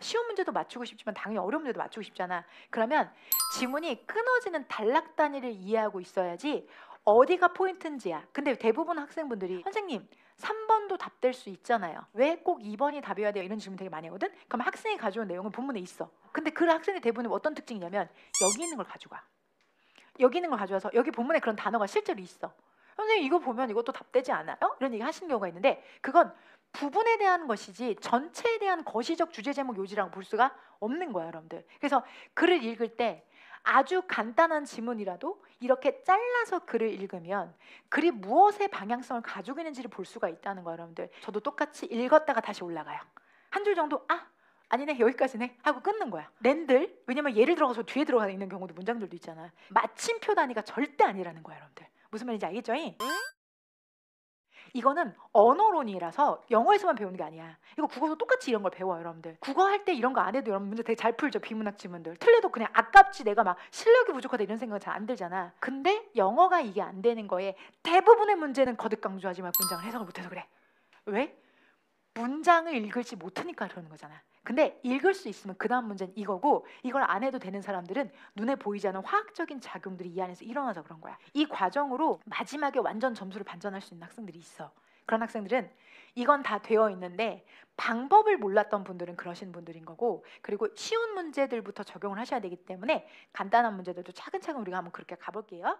쉬운 문제도 맞추고 싶지만 당연히 어려운 문제도 맞추고 싶잖아. 그러면 지문이 끊어지는 단락 단위를 이해하고 있어야지 어디가 포인트인지야. 근데 대부분 학생분들이 선생님 3번도 답될 수 있잖아요. 왜 꼭 2번이 답이어야 돼요? 이런 질문 되게 많이 하거든. 그럼 학생이 가져온 내용은 본문에 있어. 근데 그 학생의 대부분 어떤 특징이냐면 여기 있는 걸 가져가. 여기 있는 걸 가져와서 여기 본문에 그런 단어가 실제로 있어. 선생님 이거 보면 이것도 답되지 않아요? 이런 얘기 하시는 경우가 있는데 그건 부분에 대한 것이지 전체에 대한 거시적 주제 제목 요지라고 볼 수가 없는 거예요, 여러분들. 그래서 글을 읽을 때 아주 간단한 지문이라도 이렇게 잘라서 글을 읽으면 글이 무엇의 방향성을 가지고 있는지를 볼 수가 있다는 거예요, 여러분들. 저도 똑같이 읽었다가 다시 올라가요. 한 줄 정도 아 아니네 여기까지네 하고 끊는 거야 랜들 왜냐면 예를 들어서 뒤에 들어가 있는 경우도 문장들도 있잖아 요 마침표 단위가 절대 아니라는 거야 여러분들 무슨 말인지 알겠죠? 이거는 언어론이라서 영어에서만 배우는 게 아니야. 이거 국어도 똑같이 이런 걸 배워 여러분들. 국어 할 때 이런 거 안 해도 여러분 들 되게 잘 풀죠. 비문학 지문들. 틀려도 그냥 아깝지 내가 막 실력이 부족하다 이런 생각은 잘 안 들잖아. 근데 영어가 이게 안 되는 거에 대부분의 문제는 거듭 강조하지만 문장을 해석을 못해서 그래. 왜? 문장을 읽을지 못하니까 그러는 거잖아. 근데 읽을 수 있으면 그 다음 문제는 이거고 이걸 안 해도 되는 사람들은 눈에 보이지 않는 화학적인 작용들이 이 안에서 일어나서 그런 거야. 이 과정으로 마지막에 완전 점수를 반전할 수 있는 학생들이 있어. 그런 학생들은 이건 다 되어 있는데 방법을 몰랐던 분들은 그러신 분들인 거고 그리고 쉬운 문제들부터 적용을 하셔야 되기 때문에 간단한 문제들도 차근차근 우리가 한번 그렇게 가볼게요.